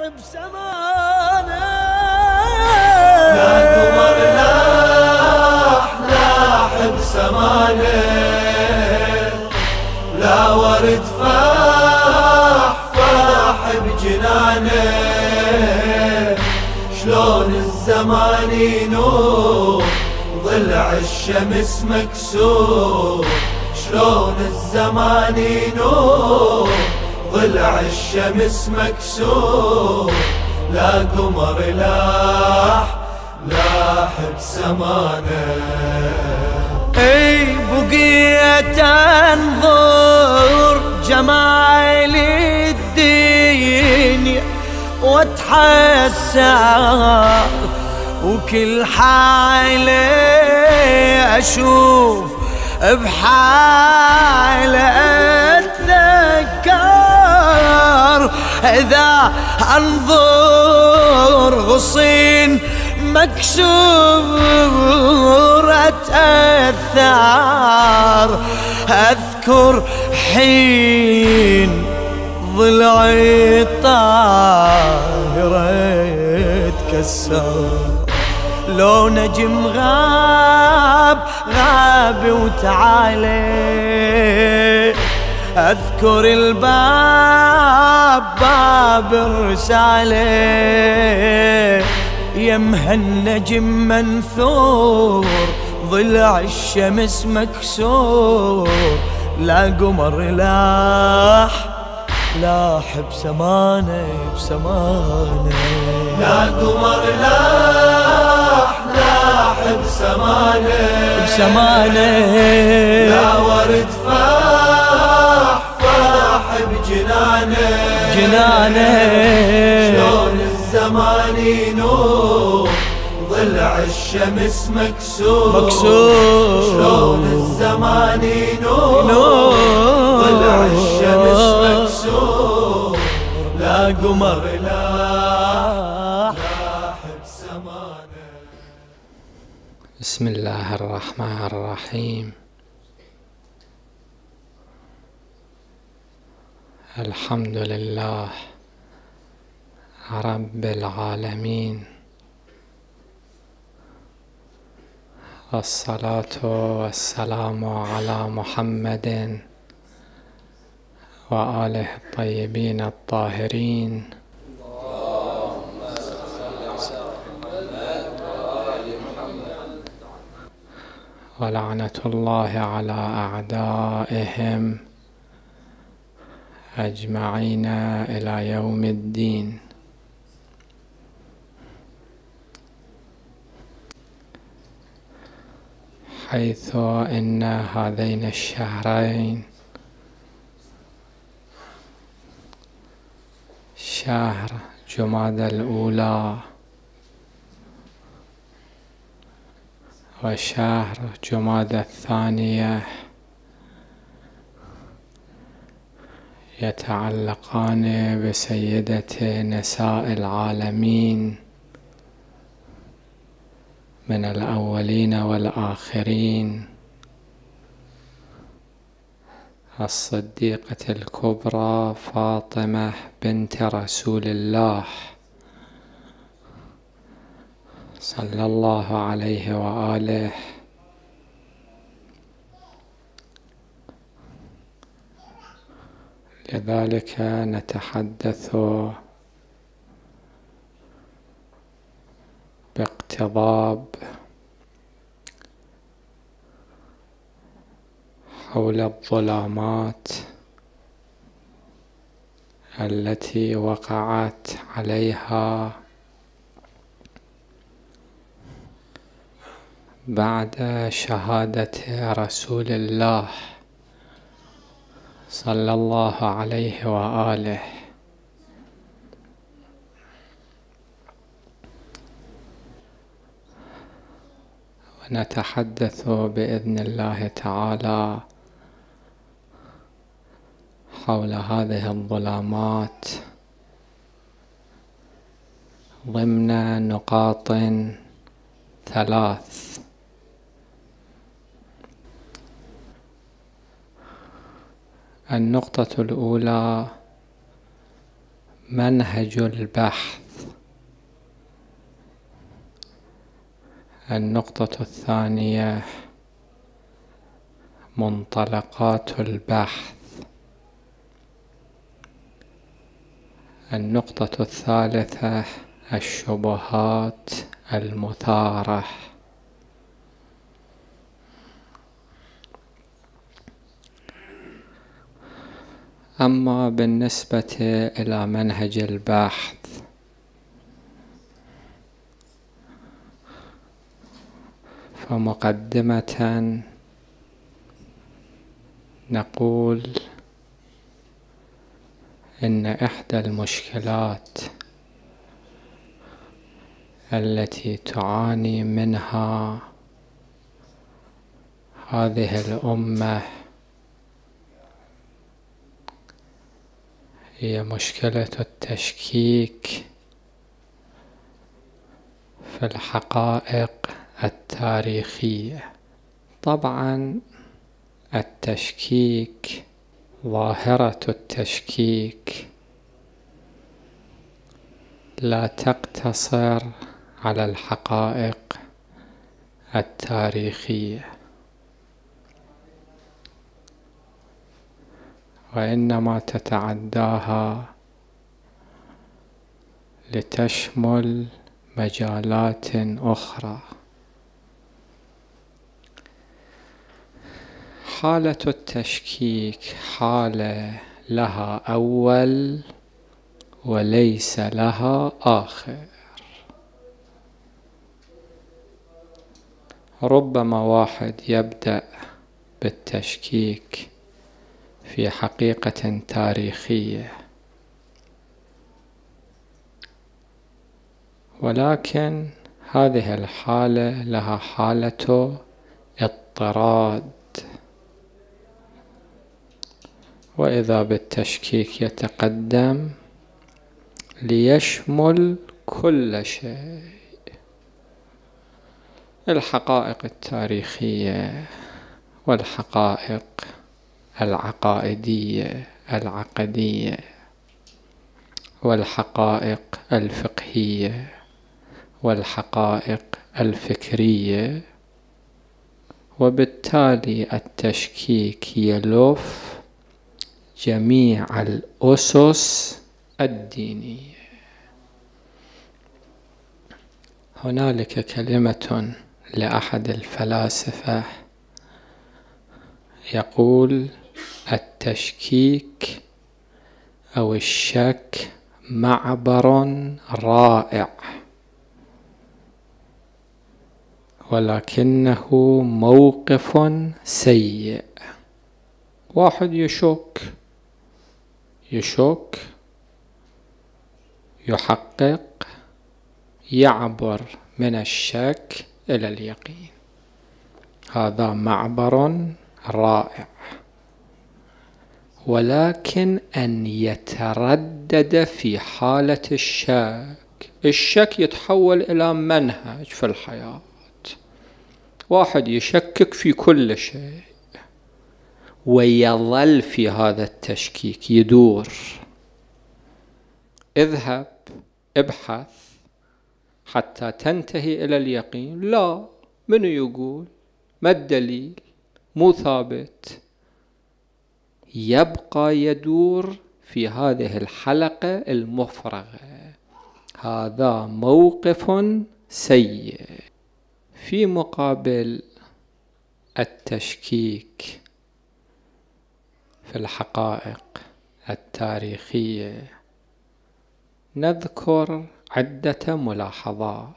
يصحب لاح لاحب زمانه لا ورد فاح فاح بجنانه شلون الزمان ينور ضلع الشمس مكسور شلون الزمان ينور طلع الشمس مكسور لا قمر لاح لاح بسمانه اي بقيت انظر جمال الدين واتحسر وكل حالي اشوف بحالي اتذكر إذا أنظر غصين مكسورة الثار أذكر حين ضلعي طاهرة تكسر لو نجم غاب غاب وتعالي أذكر الباب باب الرسالة يمها النجم منثور ضلع الشمس مكسور لا قمر لاح لاح بسمانه بسمانه لا قمر لاح لاح بسمانه بسمانه لا ورد فاح جنانه جنانه شلون الزمان ينور ضلع الشمس مكسور مكسور شلون الزمان ينور ضلع الشمس مكسور لا قمر لا بسم الله الرحمن الرحيم الحمد لله رب العالمين الصلاة والسلام على محمد وآله الطيبين الطاهرين ولعنة الله على أعدائهم أجمعين إلى يوم الدين حيث أن هذين الشهرين شهر جماد الأولى وشهر جماد الثانية يتعلقان بسيدة نساء العالمين من الأولين والآخرين الصديقة الكبرى فاطمة بنت رسول الله صلى الله عليه وآله لذلك نتحدث باقتضاب حول الظلامات التي وقعت عليها بعد شهادة رسول الله صلى الله عليه وآله ونتحدث بإذن الله تعالى حول هذه الظلامات ضمن نقاط ثلاث النقطة الأولى منهج البحث النقطة الثانية منطلقات البحث النقطة الثالثة الشبهات المثاره أما بالنسبة إلى منهج البحث فمقدمة نقول إن إحدى المشكلات التي تعاني منها هذه الامه هي مشكلة التشكيك في الحقائق التاريخية طبعا التشكيك ظاهرة التشكيك لا تقتصر على الحقائق التاريخيه وإنما تتعداها لتشمل مجالات أخرى حالة التشكيك حالة لها أول وليس لها آخر ربما واحد يبدأ بالتشكيك في حقيقة تاريخية ولكن هذه الحالة لها حالة اضطراد وإذا بالتشكيك يتقدم ليشمل كل شيء الحقائق التاريخية والحقائق العقائدية العقدية والحقائق الفقهية والحقائق الفكرية وبالتالي التشكيك يلوف جميع الأسس الدينية هنالك كلمة لأحد الفلاسفة يقول التشكيك أو الشك معبر رائع ولكنه موقف سيء واحد يشك يشك يحقق يعبر من الشك إلى اليقين هذا معبر رائع ولكن أن يتردد في حالة الشك الشك يتحول إلى منهج في الحياة واحد يشكك في كل شيء ويظل في هذا التشكيك يدور اذهب ابحث حتى تنتهي إلى اليقين لا من يقول ما الدليل مو ثابت يبقى يدور في هذه الحلقة المفرغة هذا موقف سيء في مقابل التشكيك في الحقائق التاريخية نذكر عدة ملاحظات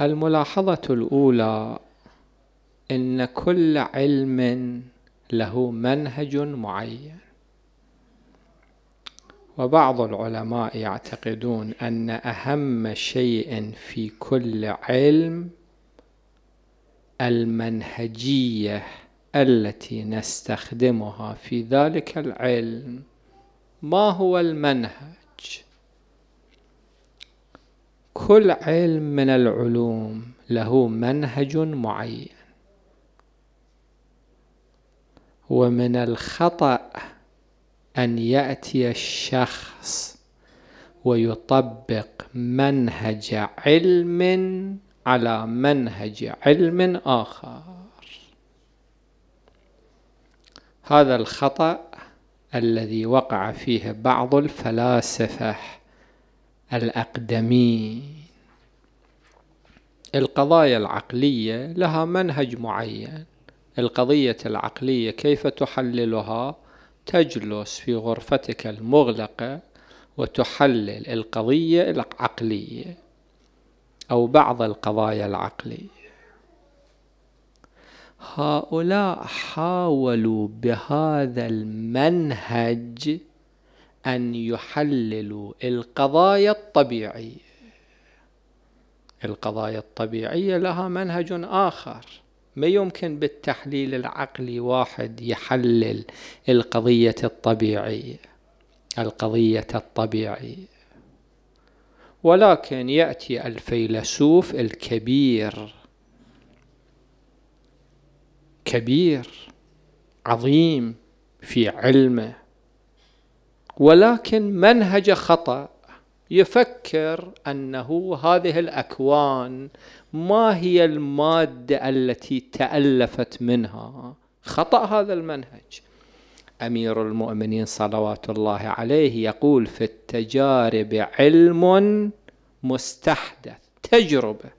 الملاحظة الأولى أن كل علم له منهج معين وبعض العلماء يعتقدون أن أهم شيء في كل علم المنهجية التي نستخدمها في ذلك العلم ما هو المنهج كل علم من العلوم له منهج معين ومن الخطأ أن يأتي الشخص ويطبق منهج علم على منهج علم آخر هذا الخطأ الذي وقع فيه بعض الفلاسفة الأقدمين القضايا العقلية لها منهج معين القضية العقلية كيف تحللها تجلس في غرفتك المغلقة وتحلل القضية العقلية أو بعض القضايا العقلية هؤلاء حاولوا بهذا المنهج أن يحللوا القضايا الطبيعية القضايا الطبيعية لها منهج آخر ما يمكن بالتحليل العقلي واحد يحلل القضية الطبيعية القضية الطبيعية ولكن يأتي الفيلسوف الكبير كبير عظيم في علمه ولكن منهج خطأ يفكر أنه هذه الأكوان ما هي المادة التي تألفت منها خطأ هذا المنهج أمير المؤمنين صلوات الله عليه يقول في التجارب علم مستحدث تجربة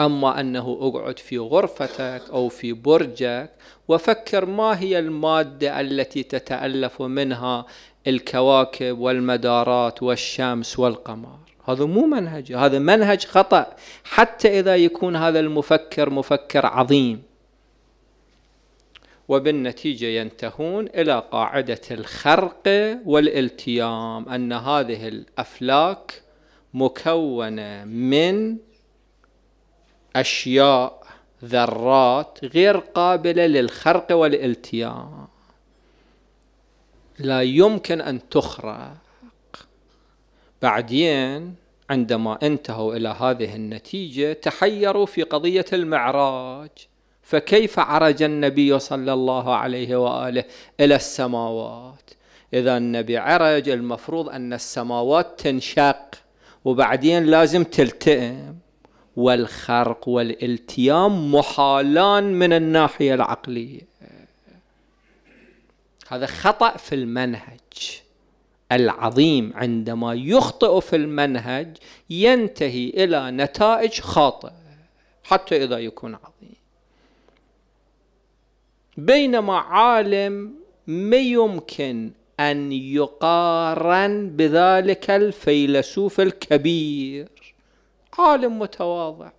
أما أنه أقعد في غرفتك أو في برجك وفكر ما هي المادة التي تتألف منها الكواكب والمدارات والشمس والقمر هذا مو منهج هذا منهج خطأ حتى إذا يكون هذا المفكر مفكر عظيم وبالنتيجة ينتهون إلى قاعدة الخرق والالتيام أن هذه الأفلاك مكونة من أشياء ذرات غير قابلة للخرق والالتيام لا يمكن أن تخرق بعدين عندما انتهوا إلى هذه النتيجة تحيروا في قضية المعراج فكيف عرج النبي صلى الله عليه وآله إلى السماوات إذا النبي عرج المفروض أن السماوات تنشق وبعدين لازم تلتئم والخرق والالتيام محالان من الناحية العقلية هذا خطأ في المنهج العظيم عندما يخطئ في المنهج ينتهي إلى نتائج خاطئة حتى إذا يكون عظيم بينما عالم ما يمكن أن يقارن بذلك الفيلسوف الكبير عالم متواضع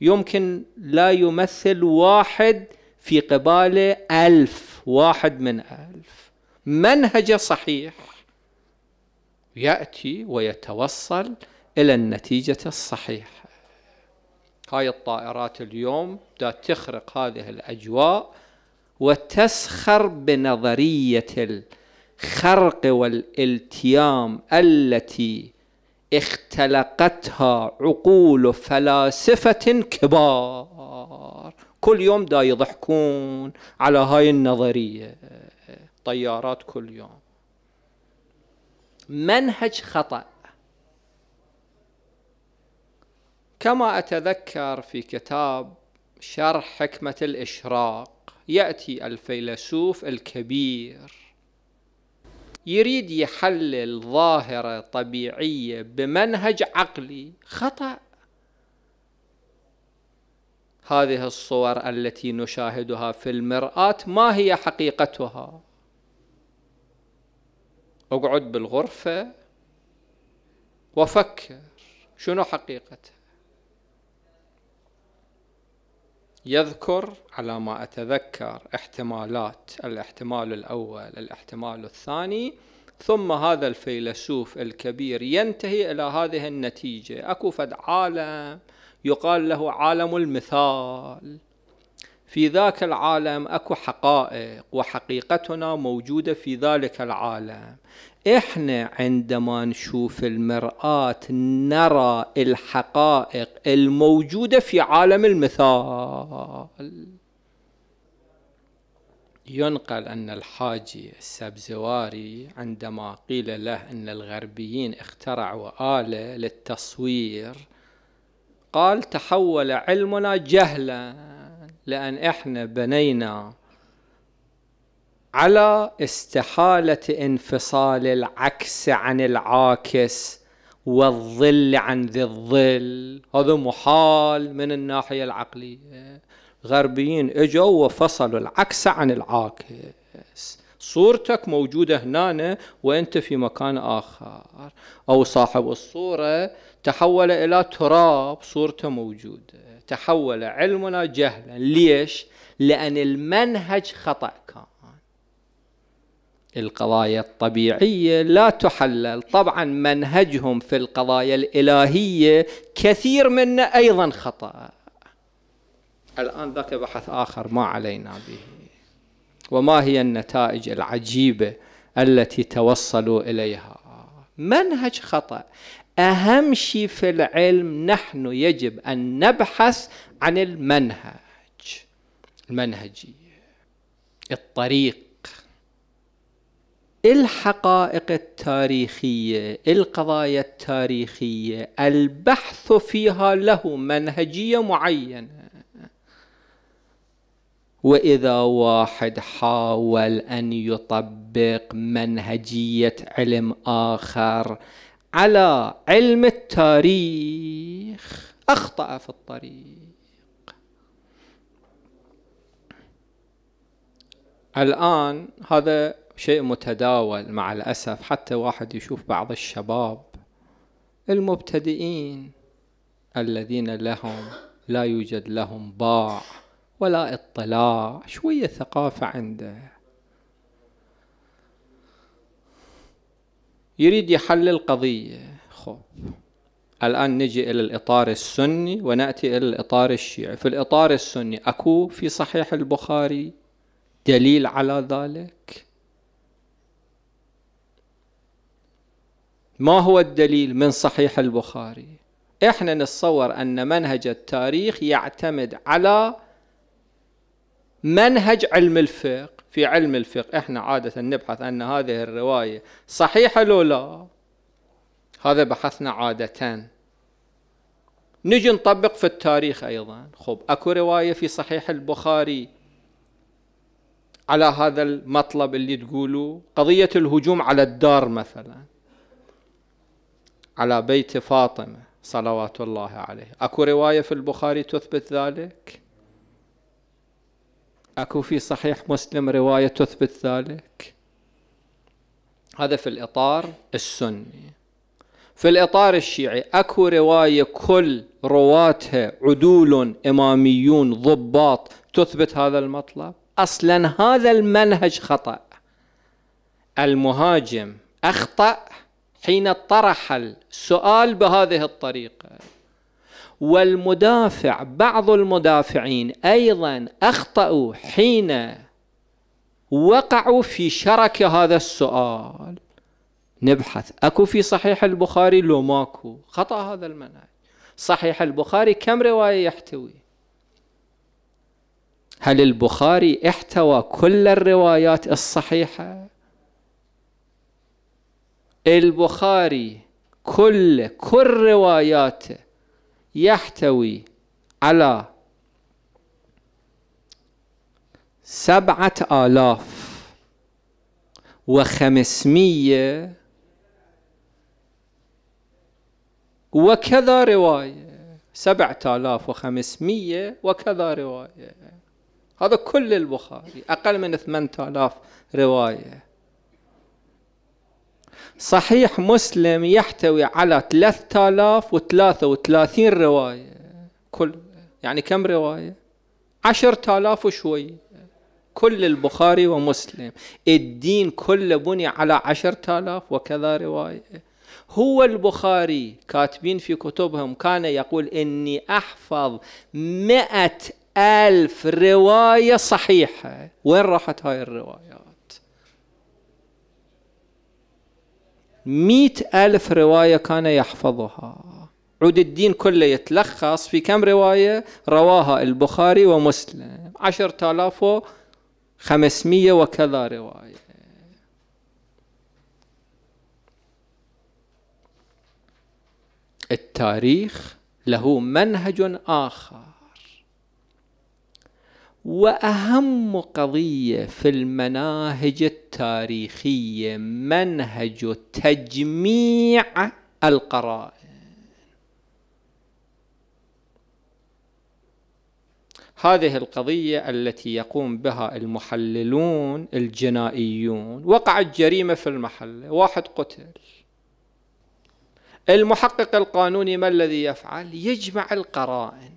يمكن لا يمثل واحد في قباله ألف واحد من ألف منهجه صحيح يأتي ويتوصل إلى النتيجة الصحيحة هاي الطائرات اليوم دا تخرق هذه الأجواء وتسخر بنظرية الخرق والالتيام التي اختلقتها عقول فلاسفة كبار كل يوم دا يضحكون على هاي النظرية طيارات كل يوم منهج خطأ كما أتذكر في كتاب شرح حكمة الإشراق يأتي الفيلسوف الكبير يريد يحلل ظاهرة طبيعية بمنهج عقلي خطأ هذه الصور التي نشاهدها في المرآة ما هي حقيقتها اقعد بالغرفة وفكر شنو حقيقتها يذكر على ما أتذكر احتمالات الاحتمال الأول الاحتمال الثاني ثم هذا الفيلسوف الكبير ينتهي إلى هذه النتيجة أكو فد عالم يقال له عالم المثال في ذاك العالم اكو حقائق وحقيقتنا موجوده في ذلك العالم احنا عندما نشوف المرآة نرى الحقائق الموجودة في عالم المثال ينقل أن الحاجي السبزواري عندما قيل له أن الغربيين اخترعوا آلة للتصوير قال تحول علمنا جهلا لأن احنا بنينا على استحالة انفصال العكس عن العاكس والظل عن ذي الظل هذا محال من الناحية العقلية الغربيين اجوا وفصلوا العكس عن العاكس صورتك موجودة هنا وانت في مكان آخر أو صاحب الصورة تحول إلى تراب صورته موجودة تحول علمنا جهلا ليش؟ لأن المنهج خطأ كان القضايا الطبيعيه لا تحلل طبعا منهجهم في القضايا الالهيه كثير منه ايضا خطا الان ذاك بحث اخر ما علينا به وما هي النتائج العجيبه التي توصلوا اليها منهج خطا اهم شيء في العلم نحن يجب ان نبحث عن المنهج المنهجيه الطريق الحقائق التاريخيه القضايا التاريخيه البحث فيها له منهجيه معينه واذا واحد حاول ان يطبق منهجيه علم اخر على علم التاريخ اخطا في الطريق الآن هذا شيء متداول مع الأسف حتى واحد يشوف بعض الشباب المبتدئين الذين لهم لا يوجد لهم باع ولا اطلاع شوية ثقافة عنده يريد يحل القضية خب الآن نجي إلى الإطار السني ونأتي إلى الإطار الشيعي في الإطار السني أكو في صحيح البخاري دليل على ذلك ما هو الدليل من صحيح البخاري احنا نتصور ان منهج التاريخ يعتمد على منهج علم الفقه في علم الفقه احنا عادة نبحث ان هذه الرواية صحيحة لو لا هذا بحثنا عادة نجي نطبق في التاريخ ايضا خب اكو رواية في صحيح البخاري على هذا المطلب اللي تقولوا قضية الهجوم على الدار مثلا على بيت فاطمة صلوات الله عليه أكو رواية في البخاري تثبت ذلك أكو في صحيح مسلم رواية تثبت ذلك هذا في الإطار السني في الإطار الشيعي أكو رواية كل رواتها عدول إماميون ضباط تثبت هذا المطلب أصلا هذا المنهج خطأ المهاجم أخطأ حين طرح السؤال بهذه الطريقه والمدافع بعض المدافعين ايضا اخطاوا حين وقعوا في شرك هذا السؤال نبحث اكو في صحيح البخاري لو ماكو خطا هذا المنهج صحيح البخاري كم روايه يحتوي هل البخاري احتوى كل الروايات الصحيحه البخاري كل كل رواياته يحتوي على سبعة آلاف وخمسمية وكذا رواية سبعة آلاف وخمسمية وكذا رواية هذا كل البخاري أقل من ثمانية آلاف رواية صحيح مسلم يحتوي على 3033 رواية كل يعني كم رواية 10000 وشوي كل البخاري ومسلم الدين كله بني على 10000 وكذا رواية هو البخاري كاتبين في كتبهم كان يقول إني أحفظ مئة ألف رواية صحيحة وين راحت هاي الروايات مئة ألف رواية كان يحفظها عود الدين كله يتلخص في كم رواية رواها البخاري ومسلم عشرة آلاف وخمسمية وكذا رواية التاريخ له منهج آخر واهم قضيه في المناهج التاريخيه منهج تجميع القرائن هذه القضية التي يقوم بها المحللون الجنائيون وقعت جريمة في المحل واحد قتل المحقق القانوني ما الذي يفعل يجمع القرائن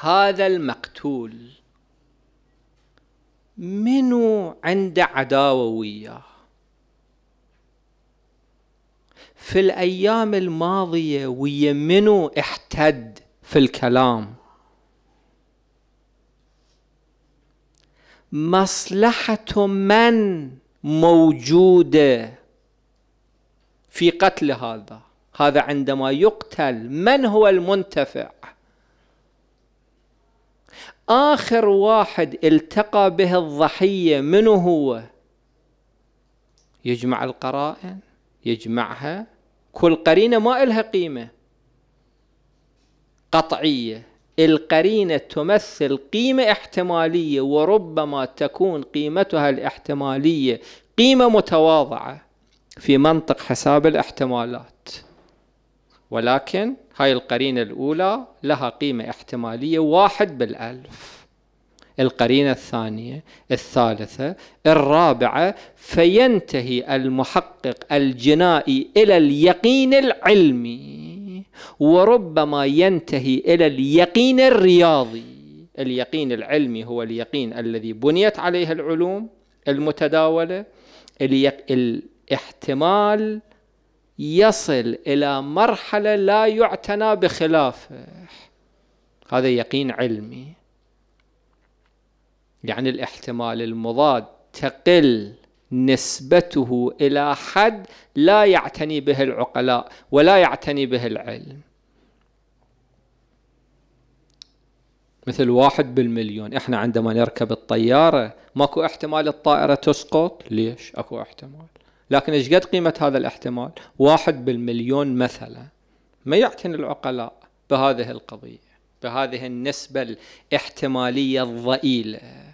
هذا المقتول منو عنده عداوة وياه في الأيام الماضية ويا منو احتد في الكلام مصلحة من موجودة في قتل هذا هذا عندما يقتل من هو المنتفع آخر واحد التقى به الضحية من هو يجمع القرائن يجمعها كل قرينة ما إلها قيمة قطعية القرينة تمثل قيمة احتمالية وربما تكون قيمتها الاحتمالية قيمة متواضعة في منطق حساب الاحتمالات ولكن هاي القرينة الأولى لها قيمة احتمالية واحد بالألف القرينة الثانية الثالثة الرابعة فينتهي المحقق الجنائي إلى اليقين العلمي وربما ينتهي إلى اليقين الرياضي اليقين العلمي هو اليقين الذي بنيت عليه العلوم المتداولة الاحتمال يصل إلى مرحلة لا يعتنى بخلافه هذا يقين علمي يعني الاحتمال المضاد تقل نسبته إلى حد لا يعتني به العقلاء ولا يعتني به العلم مثل واحد بالمليون احنا عندما نركب الطيارة ماكو احتمال الطائرة تسقط ليش اكو احتمال لكن ايش قد قيمه هذا الاحتمال؟ واحد بالمليون مثلا ما يعتني العقلاء بهذه القضيه بهذه النسبه الاحتماليه الضئيله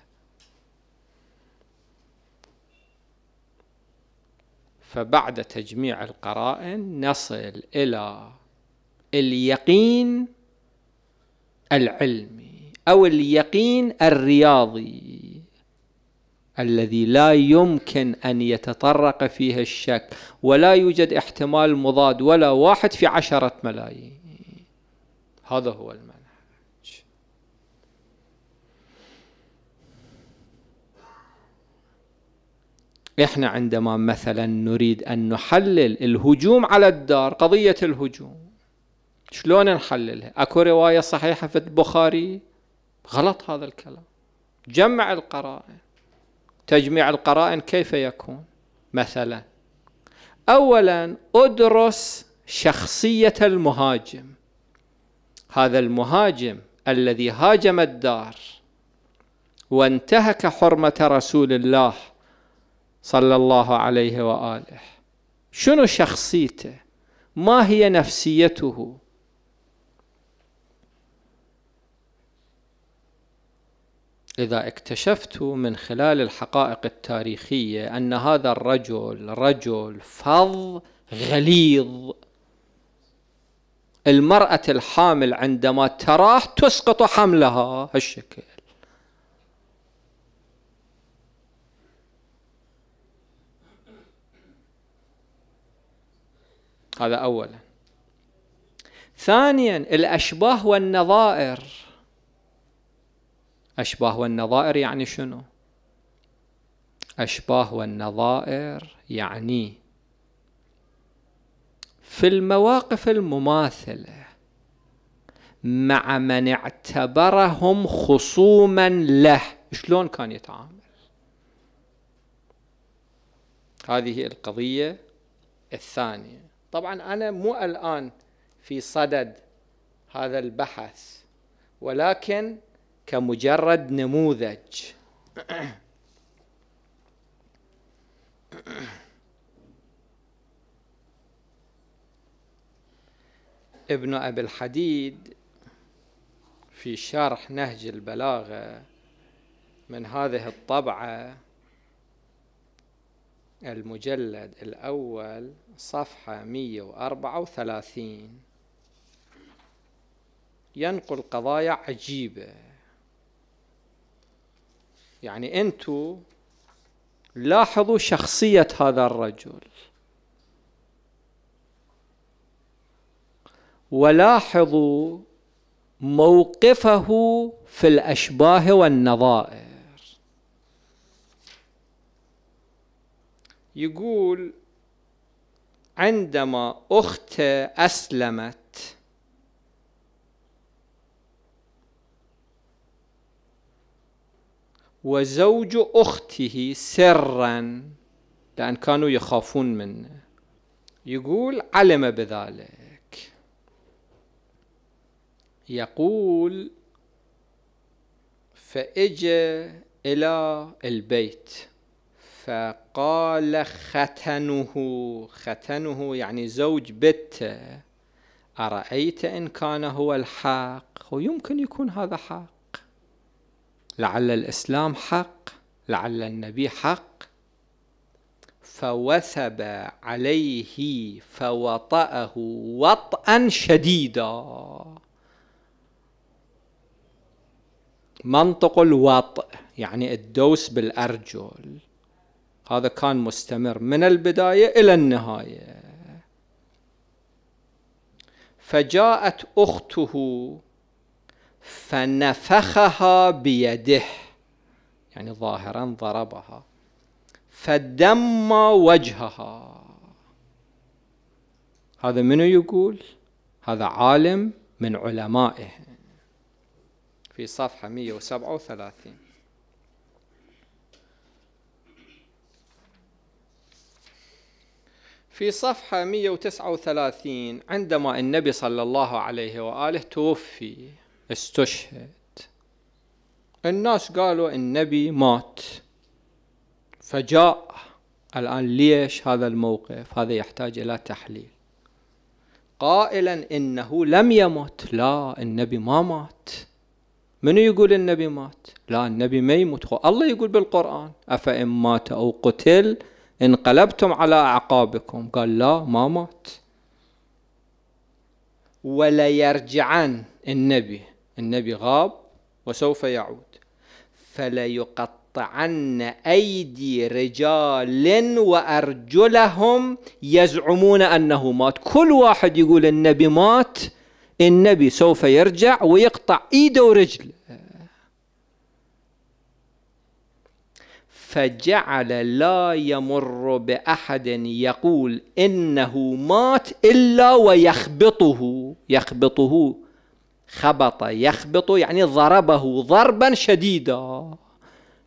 فبعد تجميع القرائن نصل الى اليقين العلمي او اليقين الرياضي الذي لا يمكن أن يتطرق فيه الشك ولا يوجد احتمال مضاد ولا واحد في عشرة ملايين هذا هو المنهج احنا عندما مثلا نريد أن نحلل الهجوم على الدار قضية الهجوم شلون نحللها أكو رواية صحيحة في البخاري غلط هذا الكلام جمع القرائن تجميع القرائن كيف يكون مثلا اولا ادرس شخصيه المهاجم هذا المهاجم الذي هاجم الدار وانتهك حرمه رسول الله صلى الله عليه واله شنو شخصيته ما هي نفسيته إذا اكتشفت من خلال الحقائق التاريخية أن هذا الرجل رجل فظ غليظ المرأة الحامل عندما تراه تسقط حملها هالشكل هذا أولا ثانيا الأشباه والنظائر أشباه والنظائر يعني شنو أشباه والنظائر يعني في المواقف المماثلة مع من اعتبرهم خصوما له شلون كان يتعامل هذه القضية الثانية طبعا أنا مو الآن في صدد هذا البحث ولكن كمجرد نموذج ابن أبي الحديد في شرح نهج البلاغة من هذه الطبعة المجلد الأول صفحة 134 ينقل قضايا عجيبة يعني انتم لاحظوا شخصية هذا الرجل ولاحظوا موقفه في الأشباه والنظائر يقول عندما أخته أسلمت وزوج أخته سرا لأن كانوا يخافون منه يقول علم بذلك يقول فإجا إلى البيت فقال ختنه ختنه يعني زوج بته أرأيت إن كان هو الحق ويمكن يكون هذا حق لعل الإسلام حق لعل النبي حق فوثب عليه فوطأه وطئا شديدا منطق الوطئ يعني الدوس بالأرجل هذا كان مستمر من البداية إلى النهاية فجاءت أخته فنفخها بيده يعني ظاهرا ضربها فدم وجهها هذا منو يقول هذا عالم من علمائه في صفحة 137 في صفحة 139 عندما النبي صلى الله عليه وآله توفي استشهد الناس قالوا النبي مات فجاء الآن ليش هذا الموقف هذا يحتاج إلى تحليل قائلا إنه لم يمت لا النبي ما مات من يقول النبي مات لا النبي ما يموت الله يقول بالقرآن أفإن مات أو قتل انقلبتم على أعقابكم قال لا ما مات وليرجعن النبي النبي غاب وسوف يعود فليقطعن أيدي رجال وأرجلهم يزعمون أنه مات كل واحد يقول النبي مات النبي سوف يرجع ويقطع ايده ورجله فجعل لا يمر باحد يقول انه مات الا ويخبطه يخبطه خبط يخبط يعني ضربه ضربا شديدا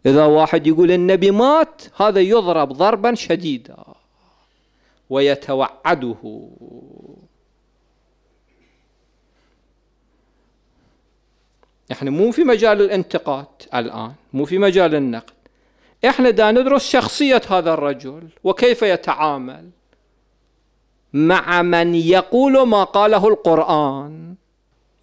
إذا واحد يقول النبي مات هذا يضرب ضربا شديدا ويتوعده احنا مو في مجال الانتقاد الآن مو في مجال النقد احنا دا ندرس شخصية هذا الرجل وكيف يتعامل مع من يقول ما قاله القرآن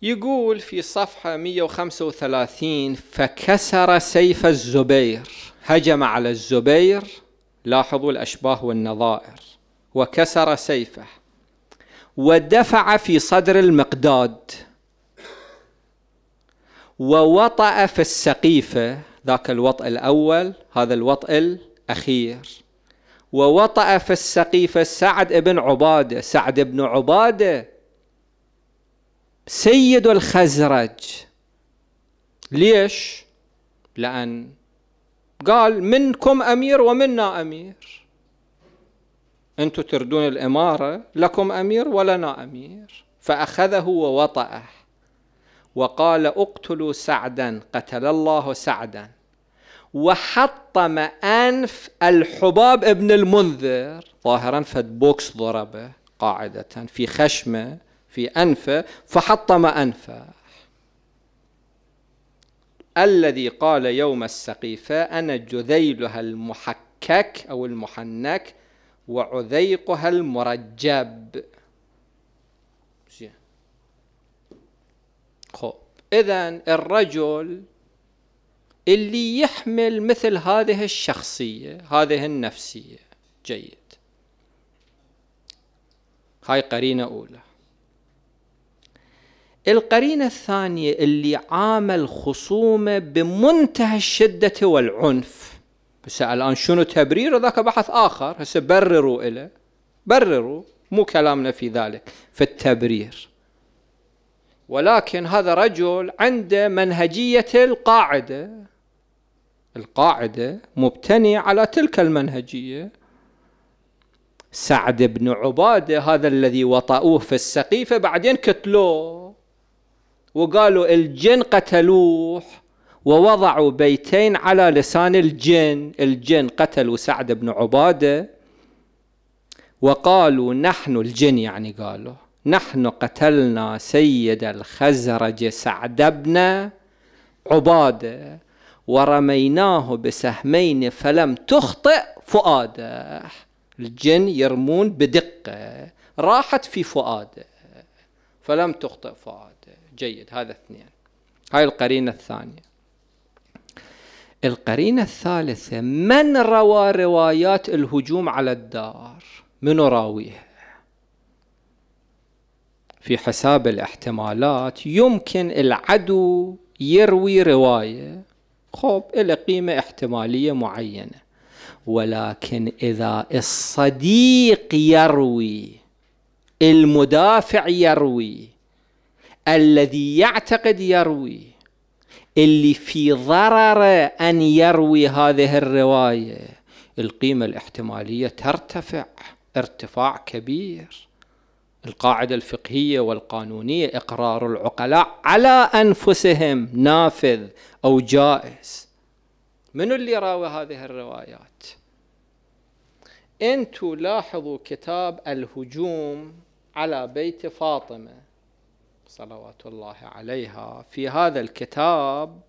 يقول في صفحة 135 فكسر سيف الزبير هجم على الزبير لاحظوا الأشباه والنظائر وكسر سيفه ودفع في صدر المقداد ووطأ في السقيفة ذاك الوطء الأول هذا الوطء الأخير ووطأ في السقيفة سعد بن عبادة سعد بن عبادة سيد الخزرج ليش؟ لأن قال منكم أمير ومنا أمير أنتم تردون الإمارة لكم أمير ولنا أمير فأخذه ووطأه وقال اقتلوا سعدا قتل الله سعدا وحطم أنف الحباب ابن المنذر ظاهرا فد بوكس ضربه قاعدة في خشمه في أنفه فحطم أنفه الذي قال يوم السقيفة أنا جذيلها المحكك أو المحنك وعذيقها المرجب خب إذا الرجل اللي يحمل مثل هذه الشخصية هذه النفسية جيد هاي قرينة أولى القرينة الثانية اللي عامل خصومة بمنتهى الشدة والعنف بس الآن شنو تبرير ذاك بحث آخر هسه برروا إله برروا مو كلامنا في ذلك في التبرير ولكن هذا رجل عنده منهجية القاعدة القاعدة مبتني على تلك المنهجية سعد بن عبادة هذا الذي وطأوه في السقيفة بعدين كتلوه وقالوا الجن قتلوه ووضعوا بيتين على لسان الجن الجن قتلوا سعد بن عبادة وقالوا نحن الجن يعني قالوا نحن قتلنا سيد الخزرج سعد بن عباده ورميناه بسهمين فلم تخطئ فؤاده الجن يرمون بدقه راحت في فؤاده فلم تخطئ فؤاده جيد هذا اثنين هاي القرينة الثانية القرينة الثالثة من روى روايات الهجوم على الدار من راويها في حساب الاحتمالات يمكن العدو يروي رواية خب إلى قيمة احتمالية معينة ولكن إذا الصديق يروي المدافع يروي الذي يعتقد يروي اللي في ضرر أن يروي هذه الرواية القيمة الاحتمالية ترتفع ارتفاع كبير القاعدة الفقهية والقانونية إقرار العقلاء على أنفسهم نافذ أو جائز من اللي راوي هذه الروايات انتوا لاحظوا كتاب الهجوم على بيت فاطمه صلوات الله عليها في هذا الكتاب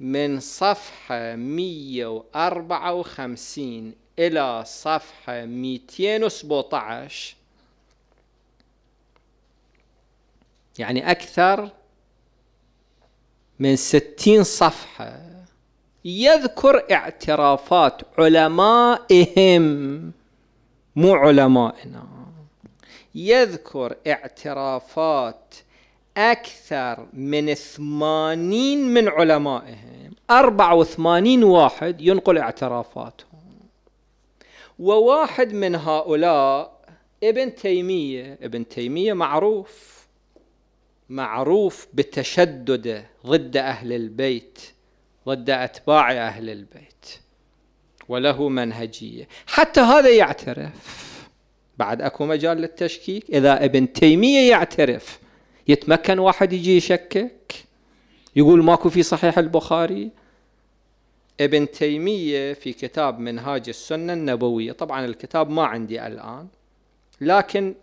من صفحة 154 إلى صفحة 217 يعني أكثر من 60 صفحة يذكر اعترافات علمائهم مو علمائنا يذكر اعترافات أكثر من ثمانين من علمائهم أربعة وثمانين واحد ينقل اعترافاتهم وواحد من هؤلاء ابن تيمية ابن تيمية معروف معروف بتشدده ضد أهل البيت ضد أتباع أهل البيت وله منهجية حتى هذا يعترف بعد اكو مجال للتشكيك اذا ابن تيميه يعترف يتمكن واحد يجي يشكك يقول ماكو في صحيح البخاري ابن تيميه في كتاب منهاج السنه النبويه طبعا الكتاب ما عندي الان لكن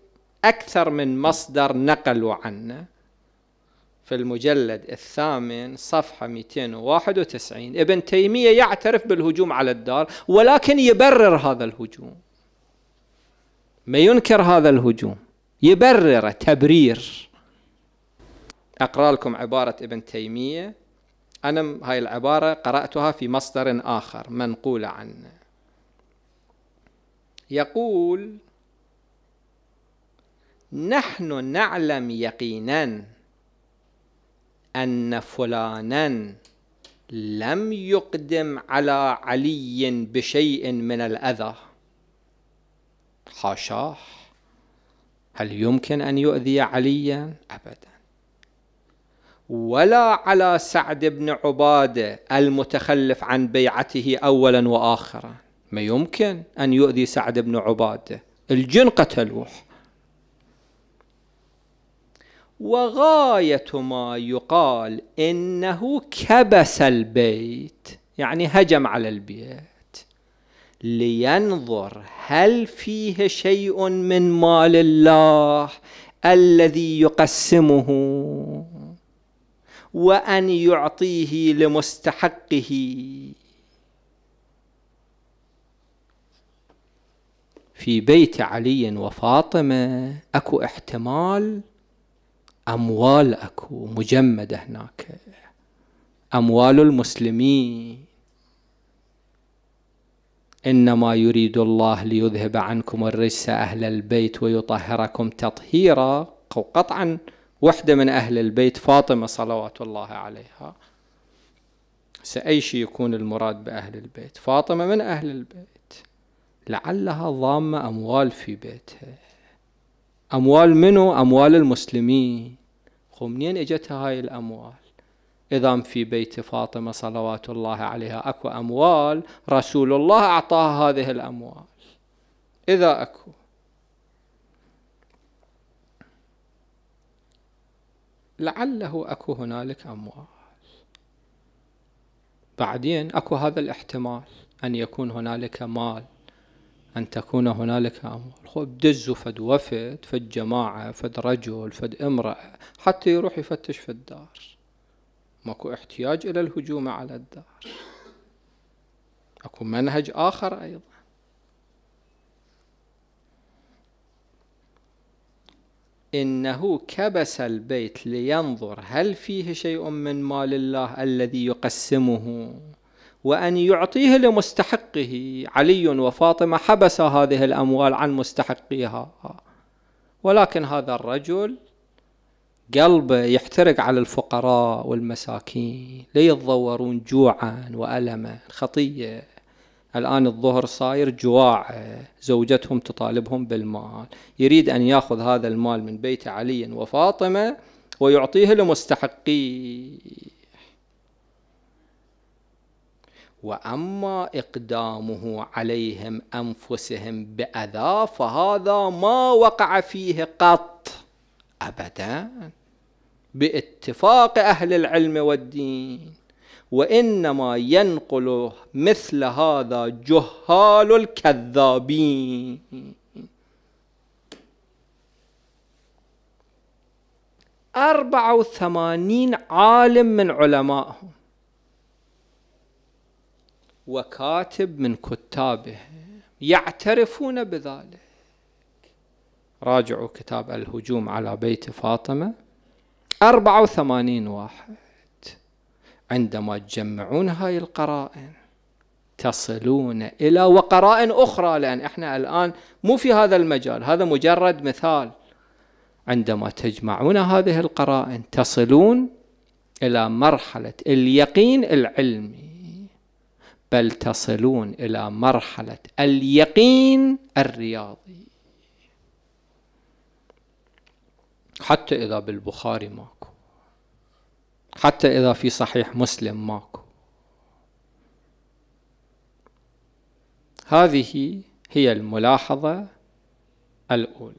اكثر من مصدر نقلوا عنه في المجلد الثامن صفحة 291 ابن تيمية يعترف بالهجوم على الدار ولكن يبرر هذا الهجوم ما ينكر هذا الهجوم يبرر تبرير أقرأ لكم عبارة ابن تيمية أنا هاي العبارة قرأتها في مصدر آخر منقولة عنه يقول نحن نعلم يقينا أن فلانا لم يقدم على علي بشيء من الأذى حاشاه هل يمكن أن يؤذي عليا أبدا ولا على سعد بن عبادة المتخلف عن بيعته أولا وآخرا ما يمكن أن يؤذي سعد بن عبادة الجن قتلوه وغاية ما يقال إنه كبس البيت يعني هجم على البيت لينظر هل فيه شيء من مال الله الذي يقسمه وان يعطيه لمستحقه في بيت علي وفاطمه اكو احتمال اموال اكو مجمده هناك اموال المسلمين إنما يريد الله ليذهب عنكم الرجس أهل البيت ويطهركم تطهيرا قطعا وحدة من أهل البيت فاطمة صلوات الله عليها سأي شيء يكون المراد بأهل البيت فاطمة من أهل البيت لعلها ضامة أموال في بيتها أموال منو أموال المسلمين منين إجتها هاي الأموال إذا في بيت فاطمة صلوات الله عليها أكو أموال رسول الله أعطاها هذه الأموال إذا أكو لعله أكو هنالك أموال بعدين أكو هذا الاحتمال أن يكون هنالك مال أن تكون هنالك أموال خب دزوا فد وفد فد جماعة فد رجل فد امرأة حتى يروح يفتش في الدار ماكو احتياج إلى الهجوم على الدار اكو منهج آخر أيضا إنه كبس البيت لينظر هل فيه شيء من مال الله الذي يقسمه وأن يعطيه لمستحقه علي وفاطمة حبس هذه الأموال عن مستحقيها ولكن هذا الرجل قلبه يحترق على الفقراء والمساكين ليتضورون جوعا والما خطيه الان الظهر صاير جواع زوجتهم تطالبهم بالمال يريد ان ياخذ هذا المال من بيت علي وفاطمه ويعطيه لمستحقيه واما اقدامه عليهم انفسهم باذى فهذا ما وقع فيه قط أبدا باتفاق أهل العلم والدين وإنما ينقل مثل هذا جهال الكذابين أربعة وثمانين عالم من علمائهم وكاتب من كتابه يعترفون بذلك راجعوا كتاب الهجوم على بيت فاطمة 84 واحد عندما تجمعون هاي القرائن تصلون إلى وقرائن أخرى لأن إحنا الآن مو في هذا المجال هذا مجرد مثال عندما تجمعون هذه القرائن تصلون إلى مرحلة اليقين العلمي بل تصلون إلى مرحلة اليقين الرياضي حتى إذا بالبخاري ماكو حتى إذا في صحيح مسلم ماكو هذه هي الملاحظة الأولى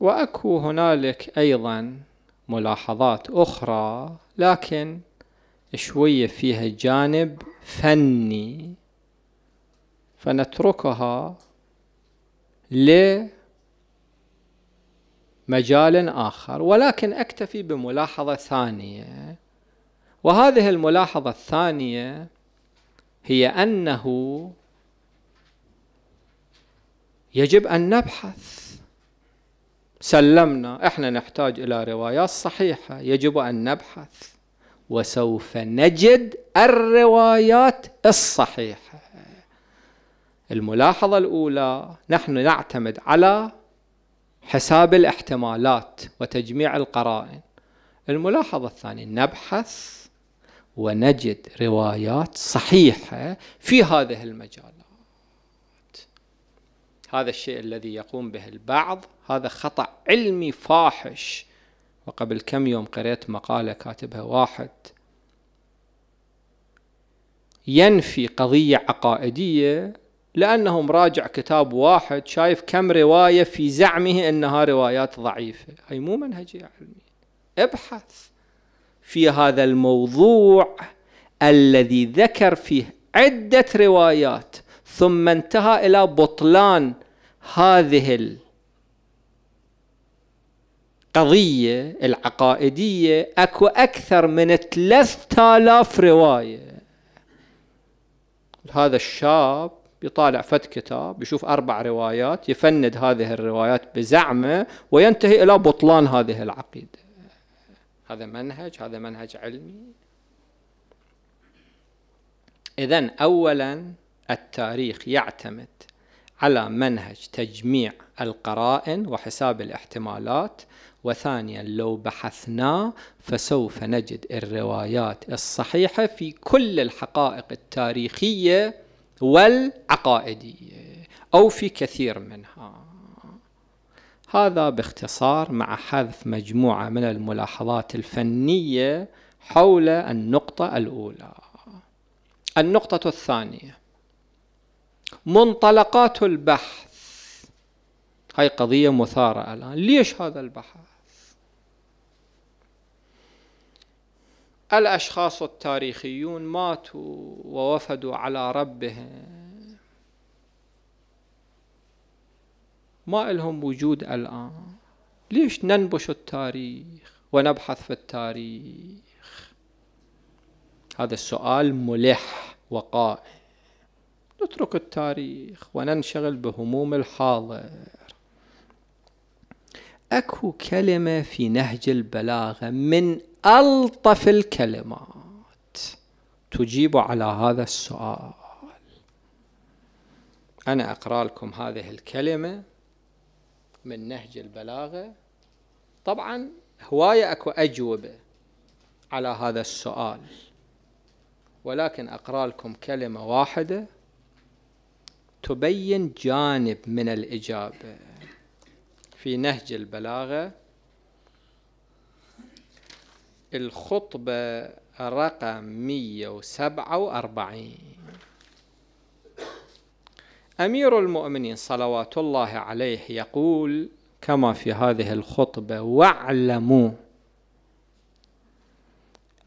وأكو هنالك أيضا ملاحظات أخرى لكن شوية فيها جانب فني فنتركها لمجال آخر ولكن أكتفي بملاحظة ثانية وهذه الملاحظة الثانية هي أنه يجب أن نبحث سلمنا احنا نحتاج إلى روايات صحيحة يجب أن نبحث وسوف نجد الروايات الصحيحة الملاحظة الأولى نحن نعتمد على حساب الاحتمالات وتجميع القرائن الملاحظة الثانية نبحث ونجد روايات صحيحة في هذه المجالات هذا الشيء الذي يقوم به البعض هذا خطأ علمي فاحش وقبل كم يوم قرأت مقالة كاتبها واحد ينفي قضية عقائدية لأنهم راجع كتاب واحد شايف كم رواية في زعمه أنها روايات ضعيفة هي مو منهجية علمية ابحث في هذا الموضوع الذي ذكر فيه عدة روايات ثم انتهى إلى بطلان هذه القضية العقائدية أكو أكثر من 3000 رواية هذا الشاب بيطالع فت كتاب يشوف أربع روايات يفند هذه الروايات بزعمه وينتهي إلى بطلان هذه العقيدة هذا منهج هذا منهج علمي إذا أولا التاريخ يعتمد على منهج تجميع القرائن وحساب الاحتمالات وثانيا لو بحثنا فسوف نجد الروايات الصحيحة في كل الحقائق التاريخية والعقائدية أو في كثير منها هذا باختصار مع حذف مجموعة من الملاحظات الفنية حول النقطة الأولى النقطة الثانية منطلقات البحث هاي قضية مثارة الآن ليش هذا البحث الأشخاص التاريخيون ماتوا ووفدوا على ربهم ما إلهم وجود الآن ليش ننبش التاريخ ونبحث في التاريخ هذا السؤال ملح وقائم نترك التاريخ وننشغل بهموم الحاضر اكو كلمة في نهج البلاغة من ألطف الكلمات تجيب على هذا السؤال أنا أقرأ لكم هذه الكلمة من نهج البلاغة طبعا هواية أكو أجوبة على هذا السؤال ولكن أقرأ لكم كلمة واحدة تبين جانب من الإجابة في نهج البلاغة الخطبة رقم 147 أمير المؤمنين صلوات الله عليه يقول كما في هذه الخطبة واعلموا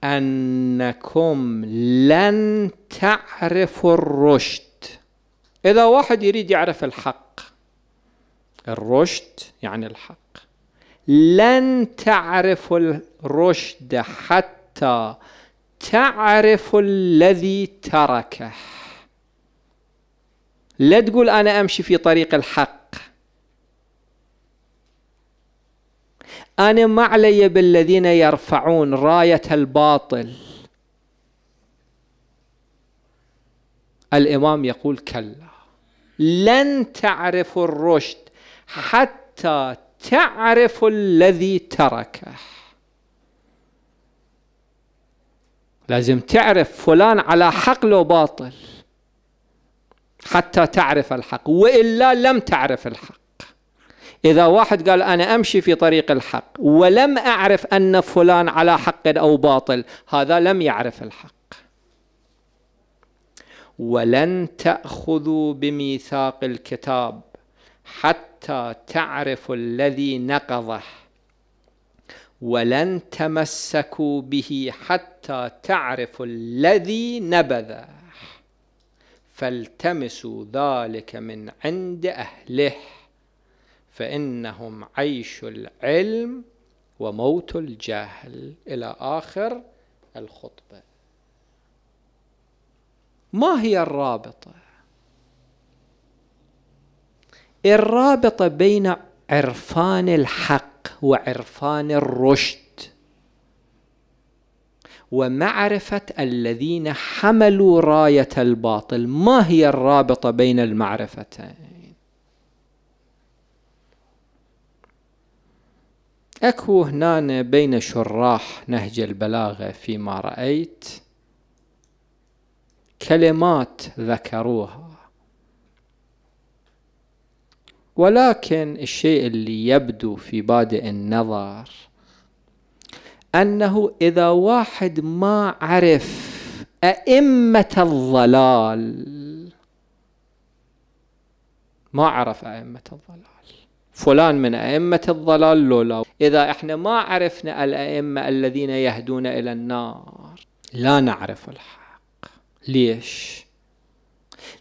أنكم لن تعرفوا الرشد إذا واحد يريد يعرف الحق الرشد يعني الحق لن تعرفوا الرشد حتى تعرف الذي تركه لا تقول أنا أمشي في طريق الحق أنا ما علي بالذين يرفعون راية الباطل الإمام يقول كلا لن تعرف الرشد حتى تعرف الذي تركه لازم تعرف فلان على حق لو باطل حتى تعرف الحق وإلا لم تعرف الحق إذا واحد قال أنا أمشي في طريق الحق ولم أعرف أن فلان على حق أو باطل هذا لم يعرف الحق ولن تأخذوا بميثاق الكتاب حتى تعرفوا الذي نقضه ولن تمسكوا به حتى تعرفوا الذي نبذ فالتمسوا ذلك من عند أهله فإنهم عيش العلم وموت الجهل إلى آخر الخطبة ما هي الرابطة؟ الرابطة بين عرفان الحق وعرفان الرشد ومعرفة الذين حملوا راية الباطل ما هي الرابطة بين المعرفتين أكو هنا بين شراح نهج البلاغة فيما رأيت كلمات ذكروها ولكن الشيء اللي يبدو في بادئ النظر أنه إذا واحد ما عرف أئمة الضلال ما عرف أئمة الضلال فلان من أئمة الضلال لولا إذا إحنا ما عرفنا الأئمة الذين يهدون إلى النار لا نعرف الحق ليش؟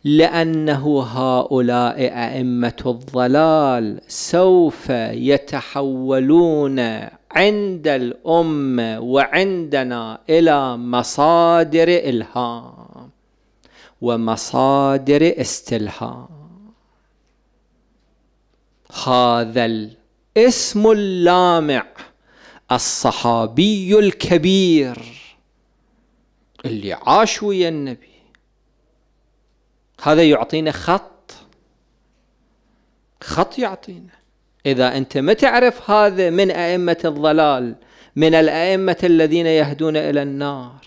لأنه هؤلاء أئمة الضلال سوف يتحولون عند الأمة وعندنا إلى مصادر إلهام ومصادر استلهام هذا الاسم اللامع الصحابي الكبير اللي عاش ويا النبي هذا يعطينا خط خط يعطينا إذا أنت ما تعرف هذا من أئمة الضلال من الأئمة الذين يهدون إلى النار